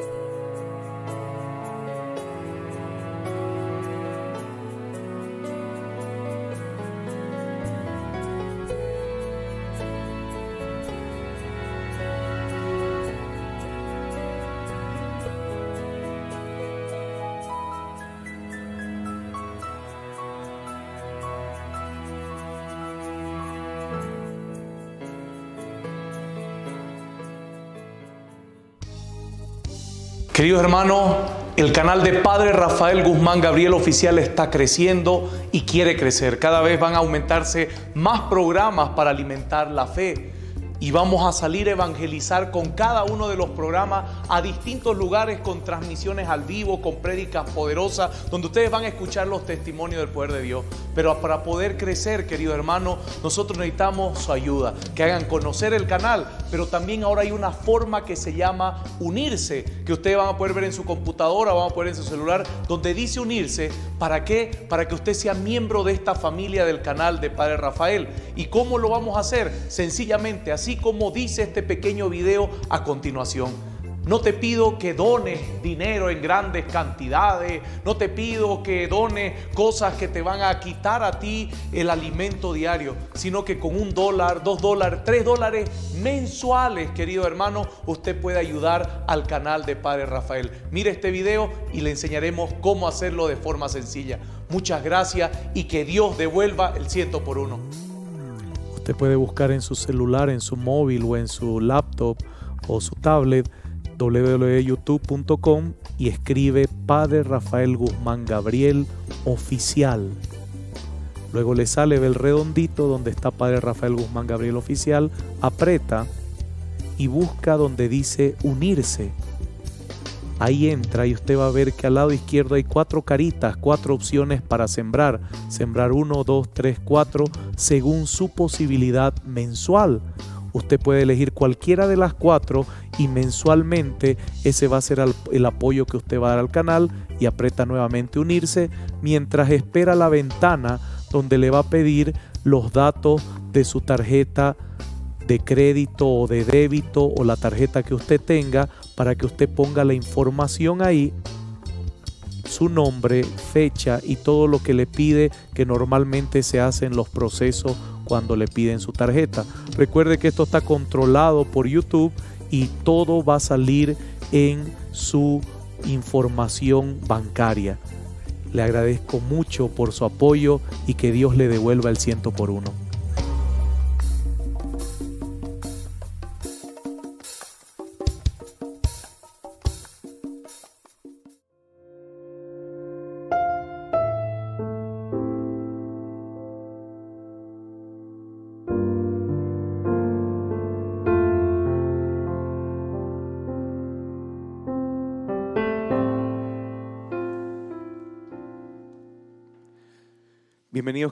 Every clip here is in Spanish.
you. Queridos hermanos, el canal de Padre Rafael Guzmán Gabriel Oficial está creciendo y quiere crecer. Cada vez van a aumentarse más programas para alimentar la fe y vamos a salir a evangelizar con cada uno de los programas a distintos lugares con transmisiones al vivo, con prédicas poderosas, donde ustedes van a escuchar los testimonios del poder de Dios. Pero para poder crecer, querido hermano, nosotros necesitamos su ayuda, que hagan conocer el canal, pero también ahora hay una forma que se llama unirse, que ustedes van a poder ver en su computadora, van a poder en su celular, donde dice unirse, ¿para qué? Para que usted sea miembro de esta familia del canal de Padre Rafael. ¿Y cómo lo vamos a hacer? Sencillamente, así así como dice este pequeño video a continuación. No te pido que dones dinero en grandes cantidades, no te pido que dones cosas que te van a quitar a ti el alimento diario, sino que con un dólar, dos dólares, tres dólares mensuales, querido hermano, usted puede ayudar al canal de Padre Rafael. Mire este video y le enseñaremos cómo hacerlo de forma sencilla. Muchas gracias y que Dios devuelva el ciento por uno. Usted puede buscar en su celular, en su móvil o en su laptop o su tablet www.youtube.com y escribe Padre Rafael Guzmán Gabriel Oficial. Luego le sale, el redondito donde está Padre Rafael Guzmán Gabriel Oficial, aprieta y busca donde dice unirse Ahí entra y usted va a ver que al lado izquierdo hay cuatro caritas, cuatro opciones para sembrar. Sembrar 1, 2, 3, 4 según su posibilidad mensual. Usted puede elegir cualquiera de las cuatro y mensualmente ese va a ser el apoyo que usted va a dar al canal y aprieta nuevamente unirse mientras espera la ventana donde le va a pedir los datos de su tarjeta de crédito o de débito o la tarjeta que usted tenga para que usted ponga la información ahí, su nombre, fecha y todo lo que le pide que normalmente se hace en los procesos cuando le piden su tarjeta. Recuerde que esto está controlado por YouTube y todo va a salir en su información bancaria. Le agradezco mucho por su apoyo y que Dios le devuelva el ciento por uno.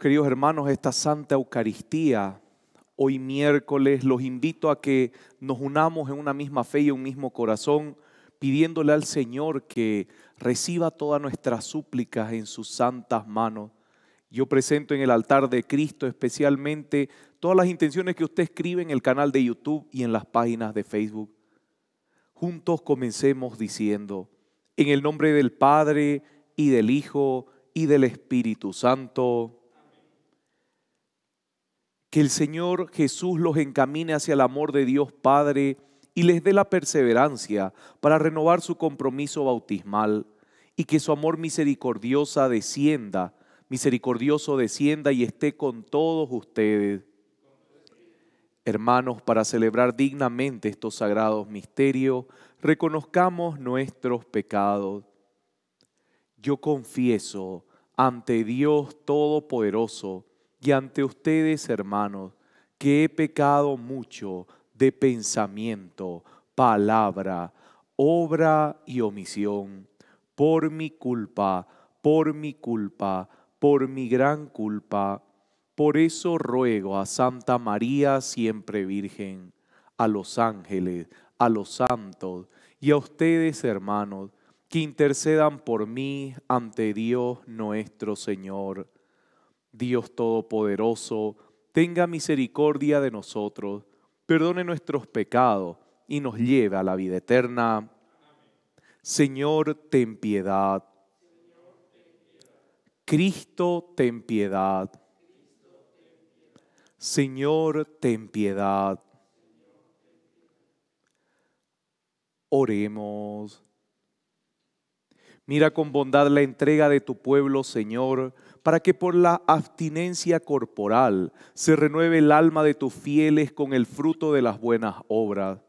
queridos hermanos, esta Santa Eucaristía, hoy miércoles, los invito a que nos unamos en una misma fe y un mismo corazón, pidiéndole al Señor que reciba todas nuestras súplicas en sus santas manos. Yo presento en el altar de Cristo especialmente todas las intenciones que usted escribe en el canal de YouTube y en las páginas de Facebook. Juntos comencemos diciendo, en el nombre del Padre y del Hijo y del Espíritu Santo. Que el Señor Jesús los encamine hacia el amor de Dios Padre y les dé la perseverancia para renovar su compromiso bautismal y que su amor misericordiosa descienda, misericordioso descienda y esté con todos ustedes. Hermanos, para celebrar dignamente estos sagrados misterios, reconozcamos nuestros pecados. Yo confieso ante Dios Todopoderoso, y ante ustedes, hermanos, que he pecado mucho de pensamiento, palabra, obra y omisión, por mi culpa, por mi culpa, por mi gran culpa. Por eso ruego a Santa María siempre Virgen, a los ángeles, a los santos y a ustedes, hermanos, que intercedan por mí ante Dios nuestro Señor. Dios Todopoderoso, tenga misericordia de nosotros, perdone nuestros pecados y nos lleve a la vida eterna. Señor, ten piedad. Cristo, ten piedad. Señor, ten piedad. Oremos. Mira con bondad la entrega de tu pueblo, Señor para que por la abstinencia corporal se renueve el alma de tus fieles con el fruto de las buenas obras.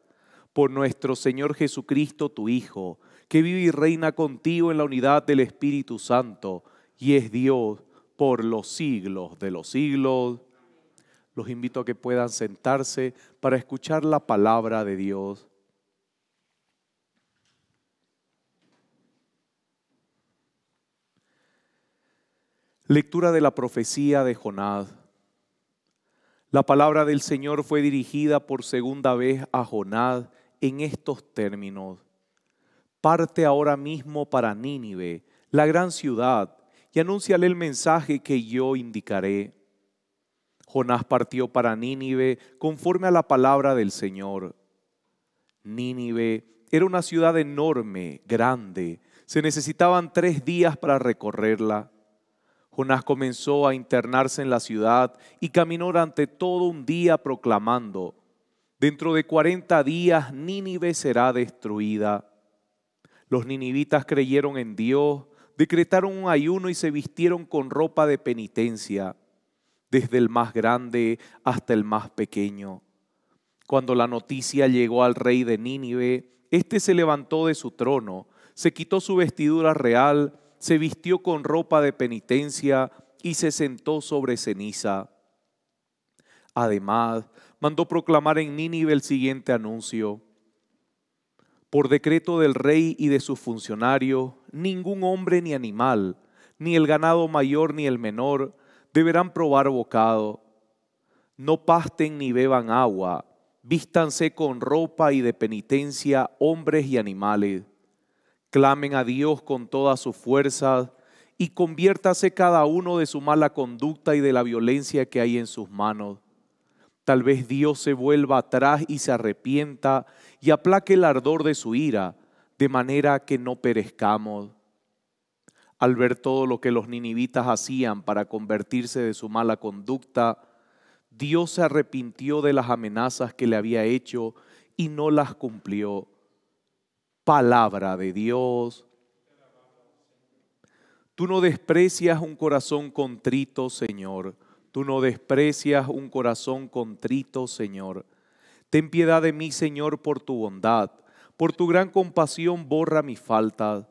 Por nuestro Señor Jesucristo, tu Hijo, que vive y reina contigo en la unidad del Espíritu Santo, y es Dios por los siglos de los siglos. Los invito a que puedan sentarse para escuchar la palabra de Dios. Lectura de la profecía de Jonás. La palabra del Señor fue dirigida por segunda vez a Jonás en estos términos. Parte ahora mismo para Nínive, la gran ciudad, y anúnciale el mensaje que yo indicaré. Jonás partió para Nínive conforme a la palabra del Señor. Nínive era una ciudad enorme, grande. Se necesitaban tres días para recorrerla. Jonás comenzó a internarse en la ciudad y caminó durante todo un día proclamando, dentro de cuarenta días Nínive será destruida. Los ninivitas creyeron en Dios, decretaron un ayuno y se vistieron con ropa de penitencia, desde el más grande hasta el más pequeño. Cuando la noticia llegó al rey de Nínive, éste se levantó de su trono, se quitó su vestidura real, se vistió con ropa de penitencia y se sentó sobre ceniza. Además, mandó proclamar en Nínive el siguiente anuncio. Por decreto del rey y de sus funcionarios, ningún hombre ni animal, ni el ganado mayor ni el menor, deberán probar bocado. No pasten ni beban agua, vístanse con ropa y de penitencia hombres y animales clamen a Dios con todas sus fuerzas y conviértase cada uno de su mala conducta y de la violencia que hay en sus manos. Tal vez Dios se vuelva atrás y se arrepienta y aplaque el ardor de su ira, de manera que no perezcamos. Al ver todo lo que los ninivitas hacían para convertirse de su mala conducta, Dios se arrepintió de las amenazas que le había hecho y no las cumplió palabra de Dios. Tú no desprecias un corazón contrito, Señor. Tú no desprecias un corazón contrito, Señor. Ten piedad de mí, Señor, por tu bondad. Por tu gran compasión borra mi falta.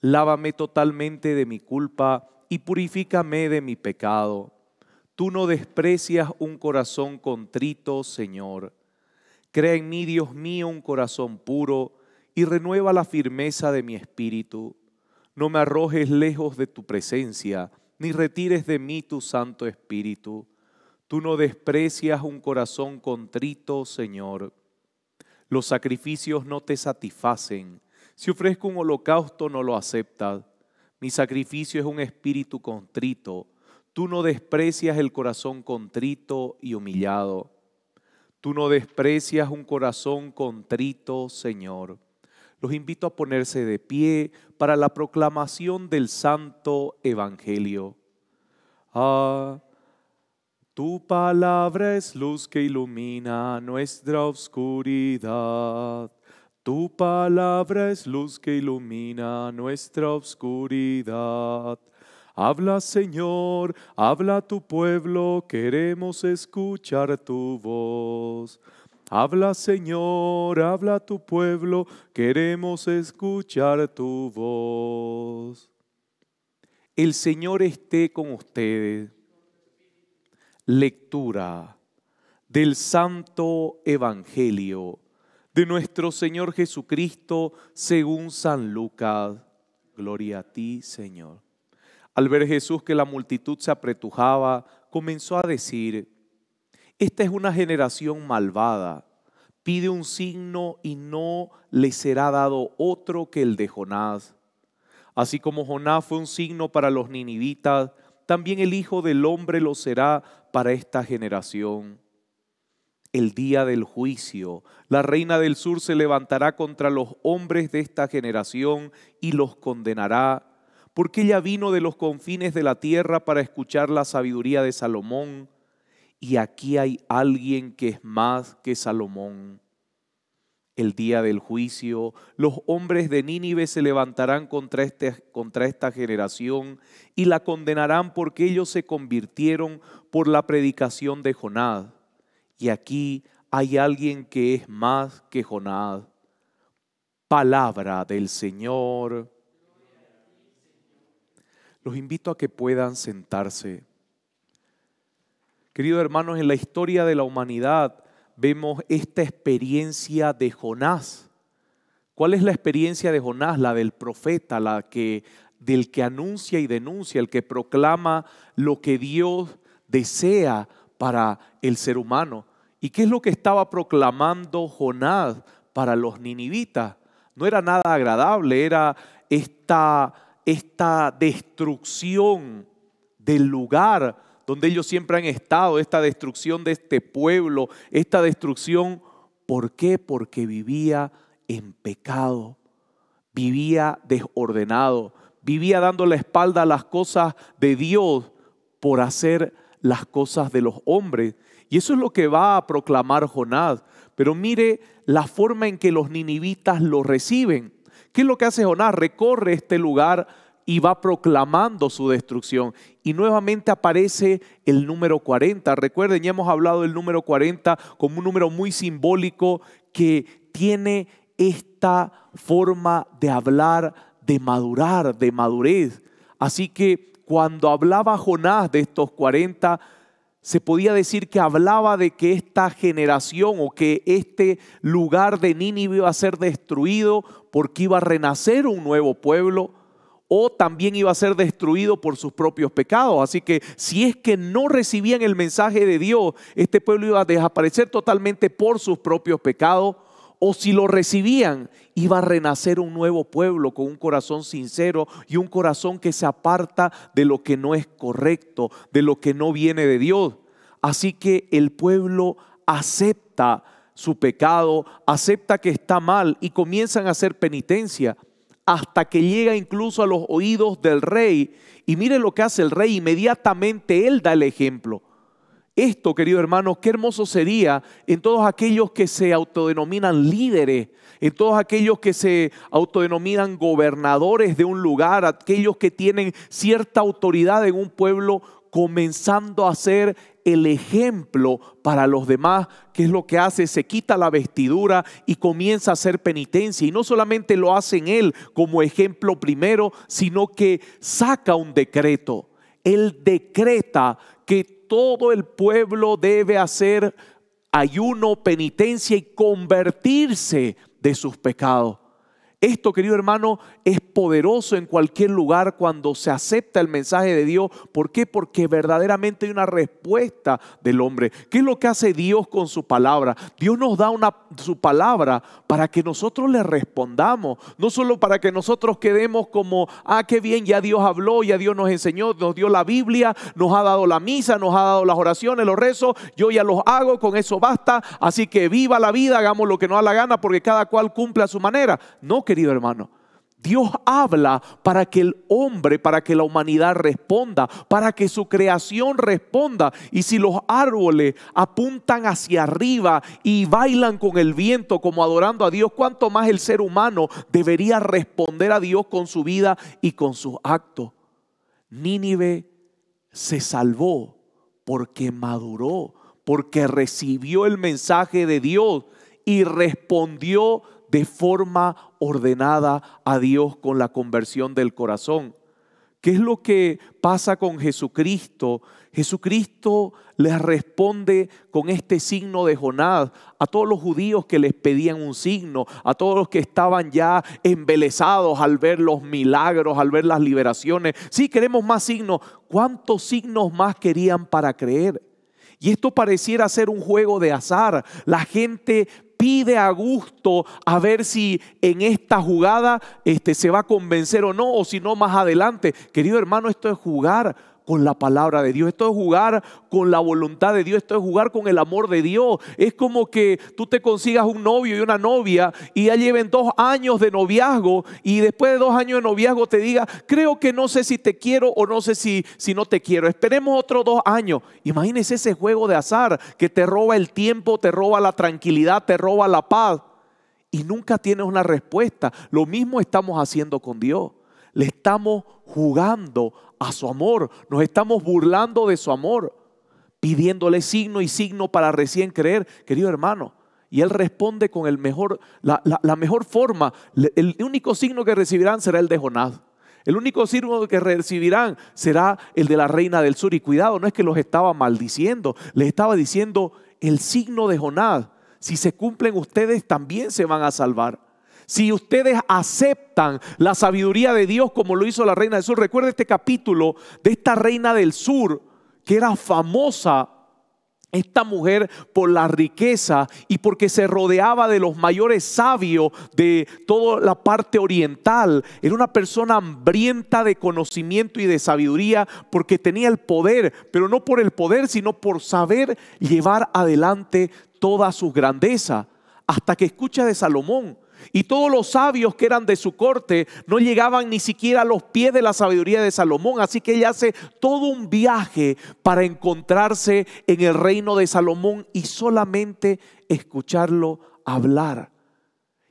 Lávame totalmente de mi culpa y purifícame de mi pecado. Tú no desprecias un corazón contrito, Señor. Crea en mí, Dios mío, un corazón puro y renueva la firmeza de mi espíritu. No me arrojes lejos de tu presencia, ni retires de mí tu Santo Espíritu. Tú no desprecias un corazón contrito, Señor. Los sacrificios no te satisfacen. Si ofrezco un holocausto, no lo aceptas. Mi sacrificio es un espíritu contrito. Tú no desprecias el corazón contrito y humillado. Tú no desprecias un corazón contrito, Señor. Los invito a ponerse de pie para la proclamación del Santo Evangelio. Ah, tu palabra es luz que ilumina nuestra oscuridad. Tu palabra es luz que ilumina nuestra oscuridad. Habla Señor, habla tu pueblo, queremos escuchar tu voz. Habla Señor, habla a tu pueblo, queremos escuchar tu voz. El Señor esté con ustedes. Lectura del Santo Evangelio de nuestro Señor Jesucristo según San Lucas. Gloria a ti, Señor. Al ver Jesús que la multitud se apretujaba, comenzó a decir, esta es una generación malvada. Pide un signo y no le será dado otro que el de Jonás. Así como Jonás fue un signo para los ninivitas, también el Hijo del Hombre lo será para esta generación. El día del juicio, la reina del sur se levantará contra los hombres de esta generación y los condenará, porque ella vino de los confines de la tierra para escuchar la sabiduría de Salomón y aquí hay alguien que es más que Salomón. El día del juicio, los hombres de Nínive se levantarán contra, este, contra esta generación y la condenarán porque ellos se convirtieron por la predicación de Jonad. Y aquí hay alguien que es más que Jonad. Palabra del Señor. Los invito a que puedan sentarse. Queridos hermanos, en la historia de la humanidad vemos esta experiencia de Jonás. ¿Cuál es la experiencia de Jonás? La del profeta, la que del que anuncia y denuncia, el que proclama lo que Dios desea para el ser humano. ¿Y qué es lo que estaba proclamando Jonás para los ninivitas? No era nada agradable, era esta, esta destrucción del lugar donde ellos siempre han estado, esta destrucción de este pueblo, esta destrucción. ¿Por qué? Porque vivía en pecado, vivía desordenado, vivía dando la espalda a las cosas de Dios por hacer las cosas de los hombres. Y eso es lo que va a proclamar Jonás. Pero mire la forma en que los ninivitas lo reciben. ¿Qué es lo que hace Jonás? Recorre este lugar y va proclamando su destrucción. Y nuevamente aparece el número 40. Recuerden, ya hemos hablado del número 40 como un número muy simbólico que tiene esta forma de hablar, de madurar, de madurez. Así que cuando hablaba Jonás de estos 40, se podía decir que hablaba de que esta generación o que este lugar de Nínive iba a ser destruido porque iba a renacer un nuevo pueblo o también iba a ser destruido por sus propios pecados. Así que si es que no recibían el mensaje de Dios, este pueblo iba a desaparecer totalmente por sus propios pecados, o si lo recibían, iba a renacer un nuevo pueblo con un corazón sincero y un corazón que se aparta de lo que no es correcto, de lo que no viene de Dios. Así que el pueblo acepta su pecado, acepta que está mal y comienzan a hacer penitencia hasta que llega incluso a los oídos del rey. Y mire lo que hace el rey, inmediatamente él da el ejemplo. Esto, querido hermano, qué hermoso sería en todos aquellos que se autodenominan líderes, en todos aquellos que se autodenominan gobernadores de un lugar, aquellos que tienen cierta autoridad en un pueblo, comenzando a ser el ejemplo para los demás, que es lo que hace, se quita la vestidura y comienza a hacer penitencia. Y no solamente lo hace en él como ejemplo primero, sino que saca un decreto. Él decreta que todo el pueblo debe hacer ayuno, penitencia y convertirse de sus pecados. Esto, querido hermano, es poderoso en cualquier lugar cuando se acepta el mensaje de Dios. ¿Por qué? Porque verdaderamente hay una respuesta del hombre. ¿Qué es lo que hace Dios con su palabra? Dios nos da una, su palabra para que nosotros le respondamos. No solo para que nosotros quedemos como, ah, qué bien, ya Dios habló, ya Dios nos enseñó, nos dio la Biblia, nos ha dado la misa, nos ha dado las oraciones, los rezos, yo ya los hago, con eso basta. Así que viva la vida, hagamos lo que nos da la gana porque cada cual cumple a su manera. No, querido hermano. Dios habla para que el hombre, para que la humanidad responda, para que su creación responda. Y si los árboles apuntan hacia arriba y bailan con el viento como adorando a Dios, cuánto más el ser humano debería responder a Dios con su vida y con sus actos. Nínive se salvó porque maduró, porque recibió el mensaje de Dios y respondió de forma ordenada a Dios con la conversión del corazón. ¿Qué es lo que pasa con Jesucristo? Jesucristo les responde con este signo de Jonás a todos los judíos que les pedían un signo, a todos los que estaban ya embelesados al ver los milagros, al ver las liberaciones. Sí, queremos más signos. ¿Cuántos signos más querían para creer? Y esto pareciera ser un juego de azar. La gente pide a gusto a ver si en esta jugada este, se va a convencer o no, o si no más adelante. Querido hermano, esto es jugar con la palabra de Dios, esto es jugar con la voluntad de Dios, esto es jugar con el amor de Dios. Es como que tú te consigas un novio y una novia y ya lleven dos años de noviazgo y después de dos años de noviazgo te diga, creo que no sé si te quiero o no sé si, si no te quiero, esperemos otros dos años. Imagínese ese juego de azar que te roba el tiempo, te roba la tranquilidad, te roba la paz y nunca tienes una respuesta. Lo mismo estamos haciendo con Dios. Le estamos jugando a su amor. Nos estamos burlando de su amor, pidiéndole signo y signo para recién creer, querido hermano. Y él responde con el mejor, la, mejor forma. El único signo que recibirán será el de Jonad. El único signo que recibirán será el de la reina del sur. Y cuidado, no es que los estaba maldiciendo, les estaba diciendo el signo de Jonad, Si se cumplen ustedes, también se van a salvar. Si ustedes aceptan la sabiduría de Dios como lo hizo la reina del sur, recuerde este capítulo de esta reina del sur que era famosa esta mujer por la riqueza y porque se rodeaba de los mayores sabios de toda la parte oriental. Era una persona hambrienta de conocimiento y de sabiduría porque tenía el poder, pero no por el poder, sino por saber llevar adelante toda su grandeza. Hasta que escucha de Salomón, y todos los sabios que eran de su corte no llegaban ni siquiera a los pies de la sabiduría de Salomón. Así que ella hace todo un viaje para encontrarse en el reino de Salomón y solamente escucharlo hablar.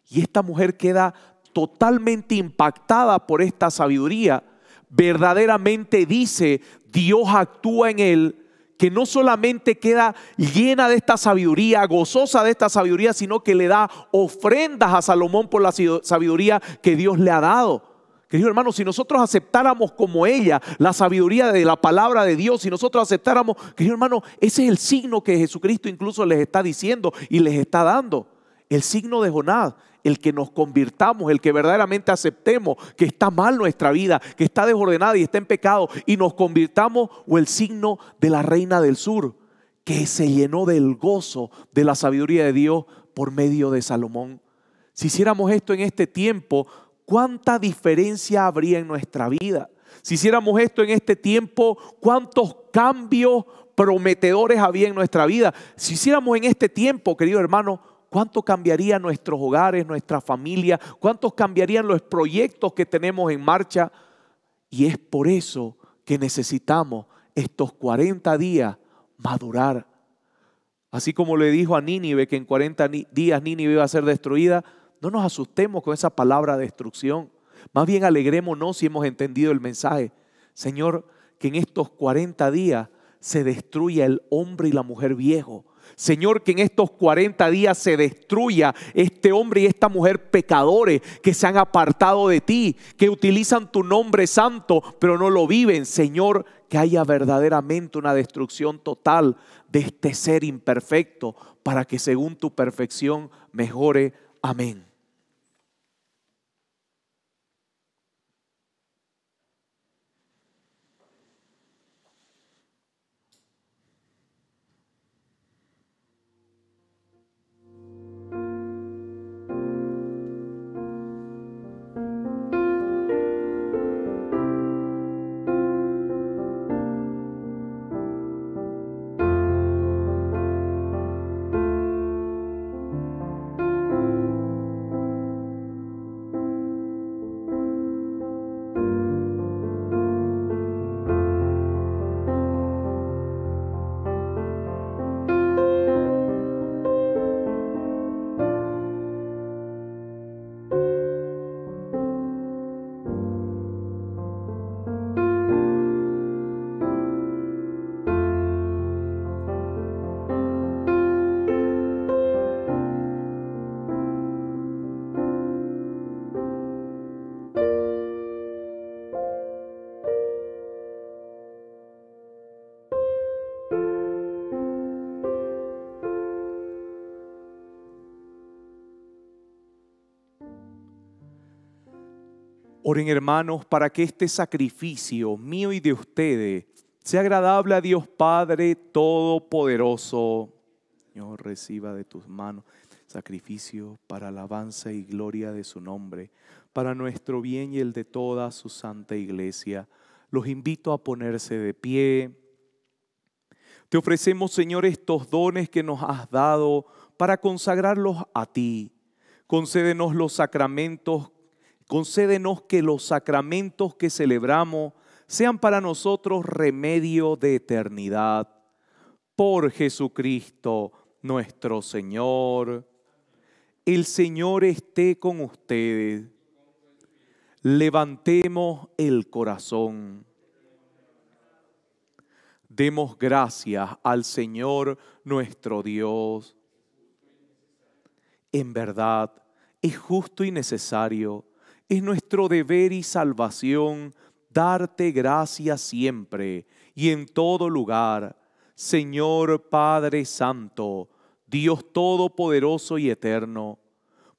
Y esta mujer queda totalmente impactada por esta sabiduría. Verdaderamente dice, Dios actúa en él que no solamente queda llena de esta sabiduría, gozosa de esta sabiduría, sino que le da ofrendas a Salomón por la sabiduría que Dios le ha dado. Querido hermano, si nosotros aceptáramos como ella la sabiduría de la palabra de Dios, si nosotros aceptáramos, querido hermano, ese es el signo que Jesucristo incluso les está diciendo y les está dando. El signo de Jonás, el que nos convirtamos, el que verdaderamente aceptemos que está mal nuestra vida, que está desordenada y está en pecado, y nos convirtamos, o el signo de la reina del sur, que se llenó del gozo de la sabiduría de Dios por medio de Salomón. Si hiciéramos esto en este tiempo, ¿cuánta diferencia habría en nuestra vida? Si hiciéramos esto en este tiempo, ¿cuántos cambios prometedores había en nuestra vida? Si hiciéramos en este tiempo, querido hermano, ¿Cuánto cambiaría nuestros hogares, nuestra familia? ¿Cuántos cambiarían los proyectos que tenemos en marcha? Y es por eso que necesitamos estos 40 días madurar. Así como le dijo a Nínive que en 40 días Nínive iba a ser destruida, no nos asustemos con esa palabra destrucción. Más bien alegrémonos si hemos entendido el mensaje. Señor, que en estos 40 días se destruya el hombre y la mujer viejo Señor, que en estos 40 días se destruya este hombre y esta mujer pecadores que se han apartado de ti, que utilizan tu nombre santo, pero no lo viven. Señor, que haya verdaderamente una destrucción total de este ser imperfecto para que según tu perfección mejore. Amén. Oren hermanos para que este sacrificio mío y de ustedes sea agradable a Dios Padre Todopoderoso. Señor, reciba de tus manos sacrificio para alabanza y gloria de su nombre, para nuestro bien y el de toda su santa iglesia. Los invito a ponerse de pie. Te ofrecemos, Señor, estos dones que nos has dado para consagrarlos a ti. Concédenos los sacramentos Concédenos que los sacramentos que celebramos sean para nosotros remedio de eternidad. Por Jesucristo nuestro Señor. El Señor esté con ustedes. Levantemos el corazón. Demos gracias al Señor nuestro Dios. En verdad, es justo y necesario es nuestro deber y salvación darte gracias siempre y en todo lugar, Señor Padre Santo, Dios Todopoderoso y Eterno,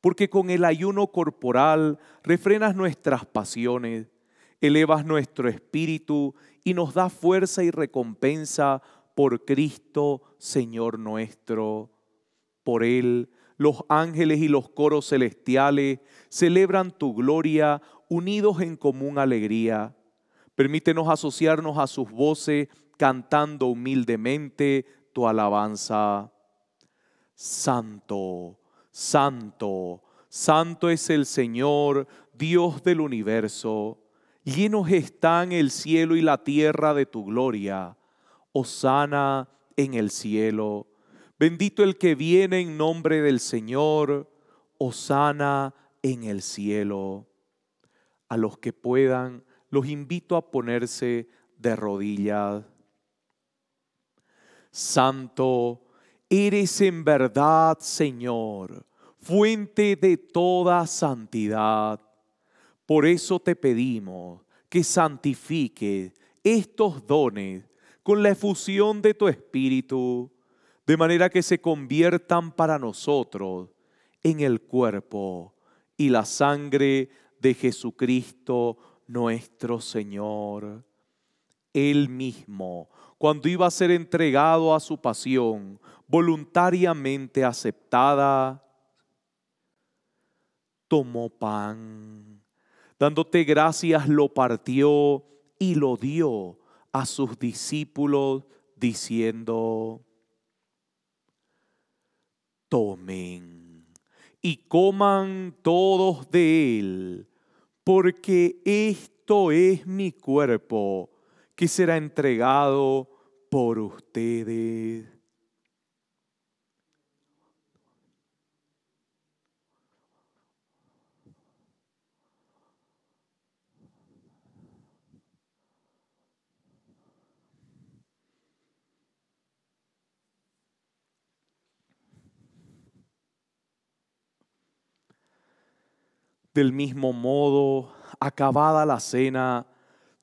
porque con el ayuno corporal refrenas nuestras pasiones, elevas nuestro espíritu y nos da fuerza y recompensa por Cristo, Señor nuestro. Por Él los ángeles y los coros celestiales celebran tu gloria unidos en común alegría. Permítenos asociarnos a sus voces cantando humildemente tu alabanza. Santo, santo, santo es el Señor, Dios del universo. Llenos están el cielo y la tierra de tu gloria. Osana en el cielo. Bendito el que viene en nombre del Señor, Osana en el cielo. A los que puedan, los invito a ponerse de rodillas. Santo, eres en verdad, Señor, fuente de toda santidad. Por eso te pedimos que santifique estos dones con la efusión de tu Espíritu de manera que se conviertan para nosotros en el cuerpo y la sangre de Jesucristo nuestro Señor. Él mismo, cuando iba a ser entregado a su pasión, voluntariamente aceptada, tomó pan, dándote gracias lo partió y lo dio a sus discípulos diciendo, tomen y coman todos de él, porque esto es mi cuerpo que será entregado por ustedes. Del mismo modo, acabada la cena,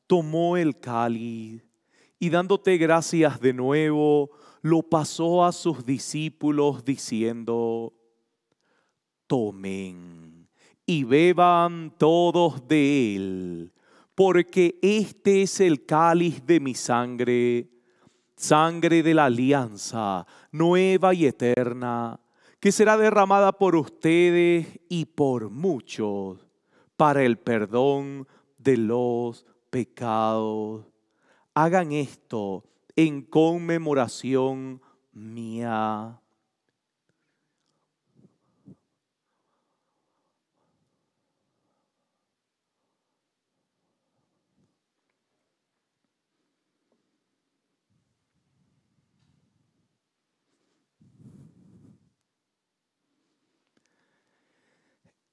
tomó el cáliz y dándote gracias de nuevo, lo pasó a sus discípulos diciendo, tomen y beban todos de él, porque este es el cáliz de mi sangre, sangre de la alianza nueva y eterna que será derramada por ustedes y por muchos para el perdón de los pecados. Hagan esto en conmemoración mía.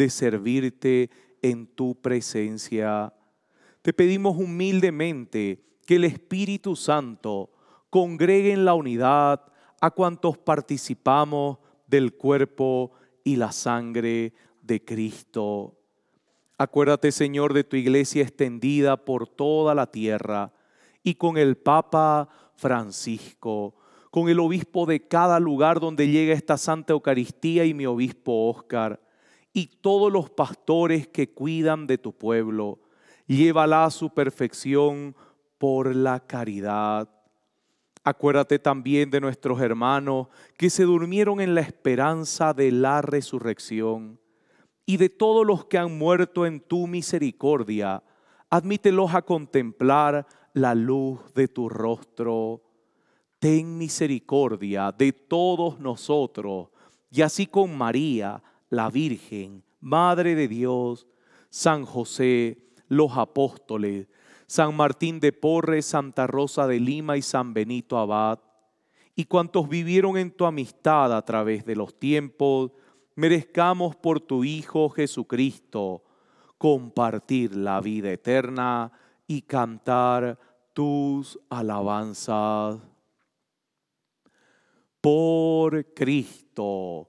de servirte en tu presencia. Te pedimos humildemente que el Espíritu Santo congregue en la unidad a cuantos participamos del cuerpo y la sangre de Cristo. Acuérdate, Señor, de tu iglesia extendida por toda la tierra y con el Papa Francisco, con el obispo de cada lugar donde llega esta Santa Eucaristía y mi obispo Óscar y todos los pastores que cuidan de tu pueblo. Llévala a su perfección por la caridad. Acuérdate también de nuestros hermanos que se durmieron en la esperanza de la resurrección y de todos los que han muerto en tu misericordia. Admítelos a contemplar la luz de tu rostro. Ten misericordia de todos nosotros y así con María, la Virgen, Madre de Dios, San José, los apóstoles, San Martín de Porres, Santa Rosa de Lima y San Benito Abad, y cuantos vivieron en tu amistad a través de los tiempos, merezcamos por tu Hijo Jesucristo compartir la vida eterna y cantar tus alabanzas. Por Cristo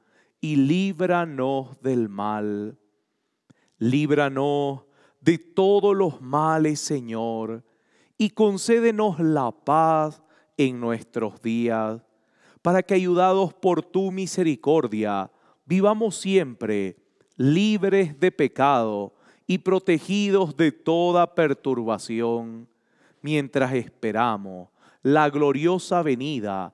y líbranos del mal. Líbranos de todos los males, Señor, y concédenos la paz en nuestros días, para que ayudados por tu misericordia, vivamos siempre libres de pecado y protegidos de toda perturbación, mientras esperamos la gloriosa venida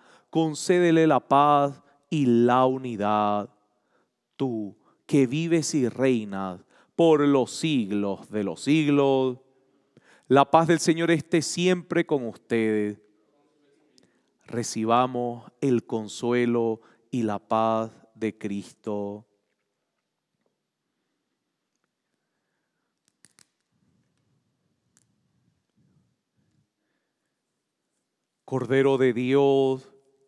concédele la paz y la unidad. Tú que vives y reinas por los siglos de los siglos. La paz del Señor esté siempre con ustedes. Recibamos el consuelo y la paz de Cristo. Cordero de Dios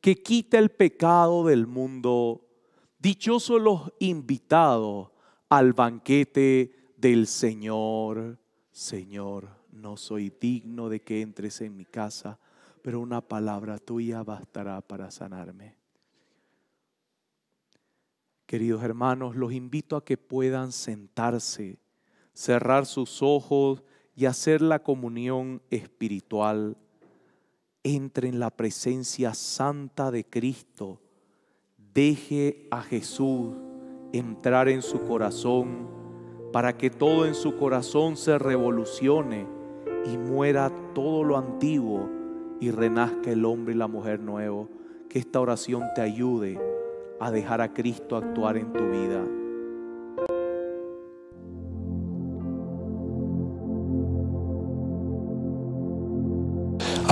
que quita el pecado del mundo. Dichosos los invitados al banquete del Señor. Señor, no soy digno de que entres en mi casa, pero una palabra tuya bastará para sanarme. Queridos hermanos, los invito a que puedan sentarse, cerrar sus ojos y hacer la comunión espiritual entre en la presencia santa de Cristo, deje a Jesús entrar en su corazón para que todo en su corazón se revolucione y muera todo lo antiguo y renazca el hombre y la mujer nuevo. Que esta oración te ayude a dejar a Cristo actuar en tu vida.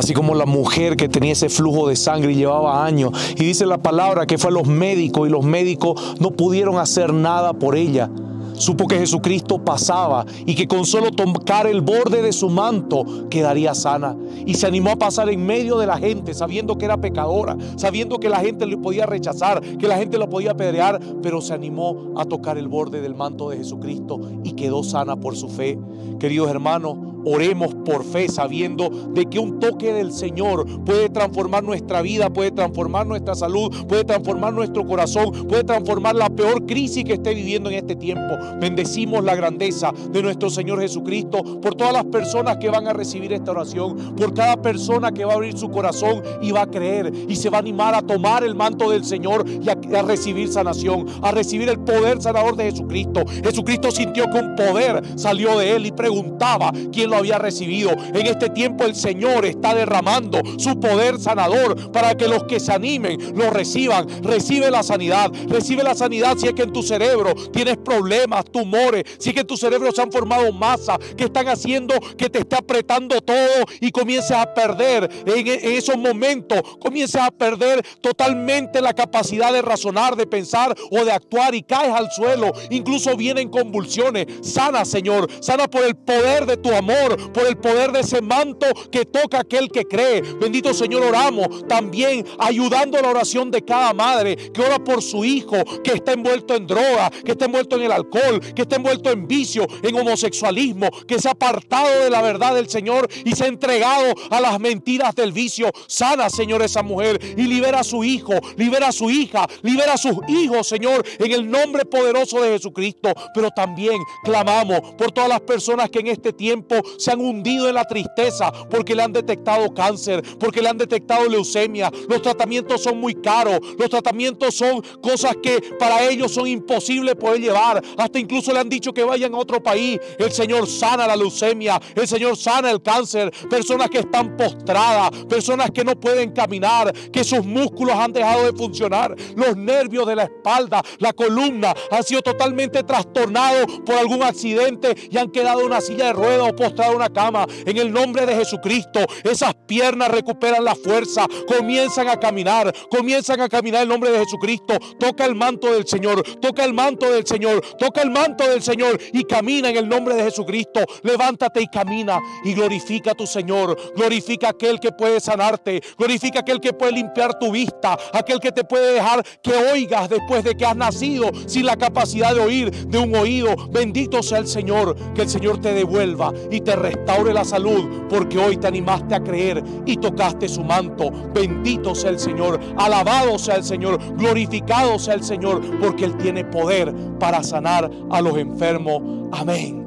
así como la mujer que tenía ese flujo de sangre y llevaba años. Y dice la palabra que fue a los médicos y los médicos no pudieron hacer nada por ella. Supo que Jesucristo pasaba y que con solo tocar el borde de su manto quedaría sana. Y se animó a pasar en medio de la gente, sabiendo que era pecadora, sabiendo que la gente le podía rechazar, que la gente lo podía apedrear, pero se animó a tocar el borde del manto de Jesucristo y quedó sana por su fe. Queridos hermanos, Oremos por fe sabiendo de que un toque del Señor puede transformar nuestra vida, puede transformar nuestra salud, puede transformar nuestro corazón, puede transformar la peor crisis que esté viviendo en este tiempo. Bendecimos la grandeza de nuestro Señor Jesucristo por todas las personas que van a recibir esta oración, por cada persona que va a abrir su corazón y va a creer y se va a animar a tomar el manto del Señor y a, recibir sanación, a recibir el poder sanador de Jesucristo. Jesucristo sintió que un poder salió de él y preguntaba quién lo había recibido. En este tiempo el Señor está derramando su poder sanador para que los que se animen lo reciban. Recibe la sanidad, recibe la sanidad si es que en tu cerebro tienes problemas, tumores, si es que en tu cerebro se han formado masas que están haciendo que te está apretando todo y comiences a perder en, en esos momentos, comienzas a perder totalmente la capacidad de razonar, de pensar o de actuar y caes al suelo. Incluso vienen convulsiones. Sana, Señor, sana por el poder de tu amor por el poder de ese manto que toca aquel que cree. Bendito Señor, oramos también ayudando la oración de cada madre que ora por su hijo, que está envuelto en droga, que está envuelto en el alcohol, que está envuelto en vicio, en homosexualismo, que se ha apartado de la verdad del Señor y se ha entregado a las mentiras del vicio. Sana, Señor, esa mujer y libera a su hijo, libera a su hija, libera a sus hijos, Señor, en el nombre poderoso de Jesucristo. Pero también clamamos por todas las personas que en este tiempo se han hundido en la tristeza porque le han detectado cáncer, porque le han detectado leucemia. Los tratamientos son muy caros, los tratamientos son cosas que para ellos son imposibles poder llevar. Hasta incluso le han dicho que vayan a otro país. El Señor sana la leucemia, el Señor sana el cáncer. Personas que están postradas, personas que no pueden caminar, que sus músculos han dejado de funcionar, los nervios de la espalda, la columna han sido totalmente trastornados por algún accidente y han quedado en una silla de ruedas o postrados una cama. En el nombre de Jesucristo, esas piernas recuperan la fuerza, comienzan a caminar, comienzan a caminar en el nombre de Jesucristo. Toca el manto del Señor, toca el manto del Señor, toca el manto del Señor y camina en el nombre de Jesucristo. Levántate y camina y glorifica a tu Señor. Glorifica a aquel que puede sanarte, glorifica aquel que puede limpiar tu vista, aquel que te puede dejar que oigas después de que has nacido sin la capacidad de oír de un oído. Bendito sea el Señor, que el Señor te devuelva y te restaure la salud, porque hoy te animaste a creer y tocaste su manto. Bendito sea el Señor, alabado sea el Señor, glorificado sea el Señor, porque Él tiene poder para sanar a los enfermos. Amén.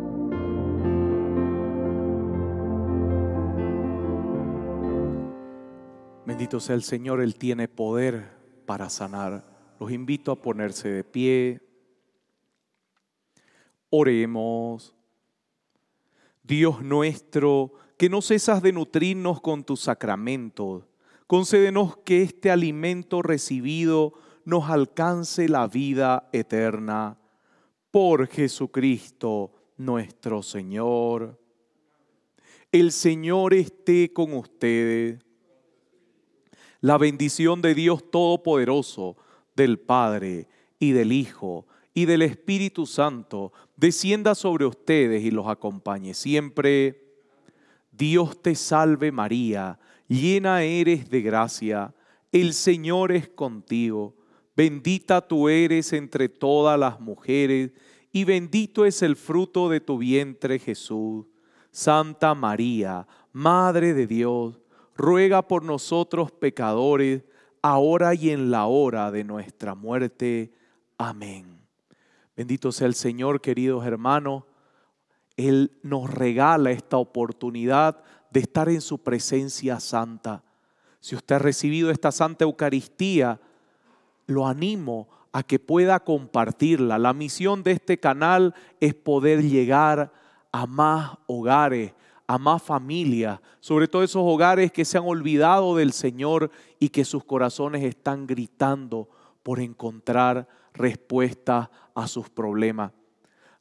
Bendito sea el Señor, Él tiene poder para sanar. Los invito a ponerse de pie. Oremos. Dios nuestro, que no cesas de nutrirnos con tu sacramento, concédenos que este alimento recibido nos alcance la vida eterna. Por Jesucristo nuestro Señor. El Señor esté con ustedes. La bendición de Dios Todopoderoso, del Padre y del Hijo y del Espíritu Santo descienda sobre ustedes y los acompañe siempre. Dios te salve María, llena eres de gracia, el Señor es contigo, bendita tú eres entre todas las mujeres, y bendito es el fruto de tu vientre Jesús. Santa María, Madre de Dios, ruega por nosotros pecadores, ahora y en la hora de nuestra muerte. Amén. Bendito sea el Señor, queridos hermanos. Él nos regala esta oportunidad de estar en su presencia santa. Si usted ha recibido esta Santa Eucaristía, lo animo a que pueda compartirla. La misión de este canal es poder llegar a más hogares, a más familias, sobre todo esos hogares que se han olvidado del Señor y que sus corazones están gritando por encontrar respuesta a sus problemas.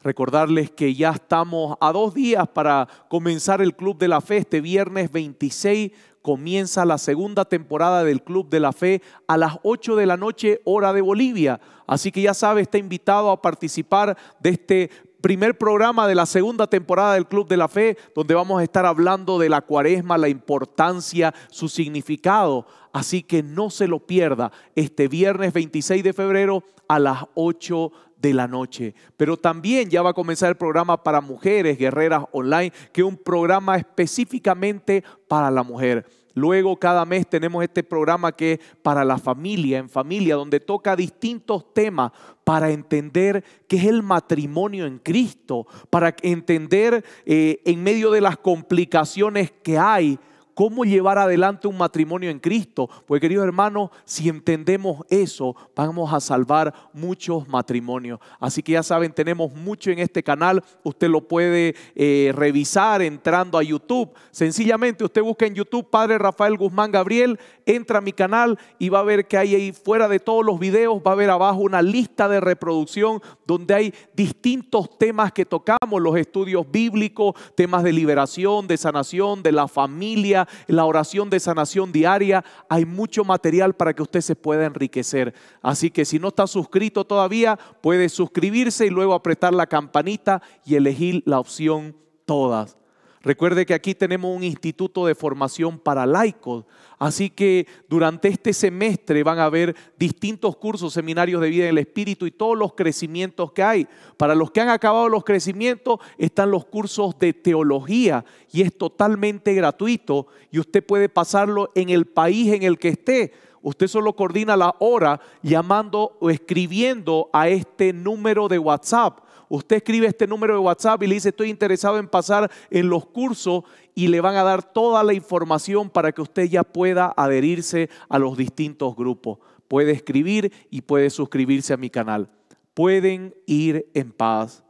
Recordarles que ya estamos a dos días para comenzar el Club de la Fe. Este viernes 26 comienza la segunda temporada del Club de la Fe a las 8 de la noche hora de Bolivia. Así que ya sabe, está invitado a participar de este primer programa de la segunda temporada del Club de la Fe, donde vamos a estar hablando de la cuaresma, la importancia, su significado. Así que no se lo pierda este viernes 26 de febrero a las 8 de la noche. Pero también ya va a comenzar el programa para mujeres guerreras online, que es un programa específicamente para la mujer. Luego cada mes tenemos este programa que es para la familia, en familia, donde toca distintos temas para entender qué es el matrimonio en Cristo, para entender eh, en medio de las complicaciones que hay, cómo llevar adelante un matrimonio en Cristo. Pues queridos hermanos, si entendemos eso, vamos a salvar muchos matrimonios. Así que ya saben, tenemos mucho en este canal. Usted lo puede eh, revisar entrando a YouTube. Sencillamente usted busca en YouTube Padre Rafael Guzmán Gabriel, entra a mi canal y va a ver que hay ahí fuera de todos los videos, va a ver abajo una lista de reproducción donde hay distintos temas que tocamos, los estudios bíblicos, temas de liberación, de sanación, de la familia, en la oración de sanación diaria. Hay mucho material para que usted se pueda enriquecer. Así que si no está suscrito todavía, puede suscribirse y luego apretar la campanita y elegir la opción todas. Recuerde que aquí tenemos un instituto de formación para laicos, así que durante este semestre van a haber distintos cursos, seminarios de vida en el Espíritu y todos los crecimientos que hay. Para los que han acabado los crecimientos están los cursos de teología y es totalmente gratuito y usted puede pasarlo en el país en el que esté. Usted solo coordina la hora llamando o escribiendo a este número de WhatsApp Usted escribe este número de WhatsApp y le dice, estoy interesado en pasar en los cursos y le van a dar toda la información para que usted ya pueda adherirse a los distintos grupos. Puede escribir y puede suscribirse a mi canal. Pueden ir en paz.